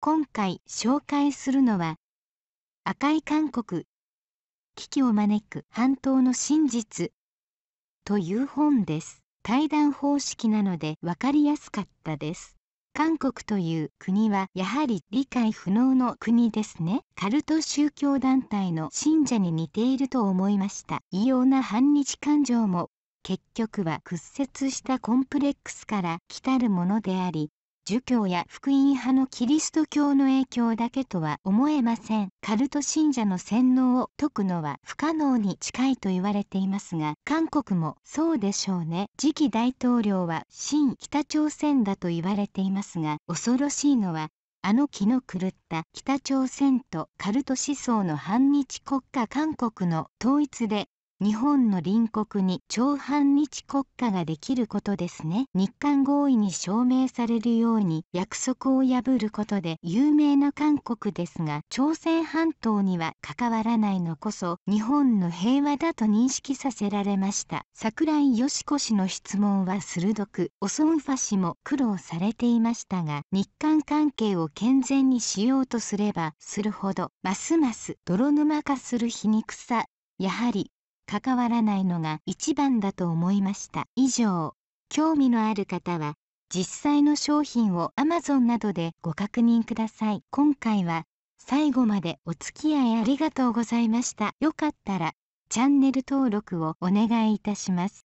今回紹介するのは赤い韓国危機を招く半島の真実という本です対談方式なので分かりやすかったです韓国という国はやはり理解不能の国ですねカルト宗教団体の信者に似ていると思いました異様な反日感情も結局は屈折したコンプレックスから来たるものであり儒教や福音派のキリスト教の影響だけとは思えません。カルト信者の洗脳を解くのは不可能に近いと言われていますが、韓国もそうでしょうね。次期大統領は新北朝鮮だと言われていますが、恐ろしいのは、あの気の狂った北朝鮮とカルト思想の反日国家韓国の統一で日本の隣国に超反日国家ができることですね日韓合意に証明されるように約束を破ることで有名な韓国ですが朝鮮半島には関わらないのこそ日本の平和だと認識させられました桜井よしこ氏の質問は鋭くオソンファ氏も苦労されていましたが日韓関係を健全にしようとすればするほどますます泥沼化する皮肉さやはり関わらないのが一番だと思いました以上興味のある方は実際の商品を Amazon などでご確認ください今回は最後までお付き合いありがとうございましたよかったらチャンネル登録をお願いいたします